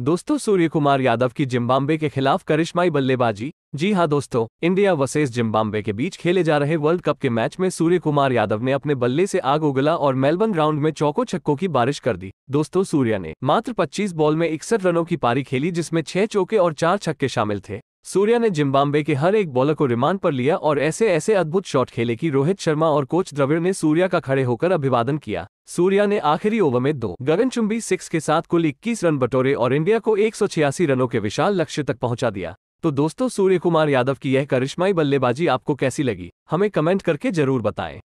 दोस्तों सूर्य कुमार यादव की जिम्बाब्वे के खिलाफ करिश्माई बल्लेबाजी जी हां दोस्तों इंडिया वर्सेज जिम्बाब्वे के बीच खेले जा रहे वर्ल्ड कप के मैच में सूर्य कुमार यादव ने अपने बल्ले से आग उगला और मेलबर्न ग्राउंड में चौको छक्कों की बारिश कर दी दोस्तों सूर्य ने मात्र 25 बॉल में इकसठ रनों की पारी खेली जिसमें छह चौके और चार छक्के शामिल थे सूर्या ने जिम्बाब्वे के हर एक बॉलर को रिमांड पर लिया और ऐसे ऐसे अद्भुत शॉट खेले कि रोहित शर्मा और कोच द्रविड़ ने सूर्या का खड़े होकर अभिवादन किया सूर्या ने आखिरी ओवर में दो गगनचुंबी सिक्स के साथ कुल 21 रन बटोरे और इंडिया को एक रनों के विशाल लक्ष्य तक पहुंचा दिया तो दोस्तों सूर्य कुमार यादव की यह करिश्माई बल्लेबाजी आपको कैसी लगी हमें कमेंट करके जरूर बताएं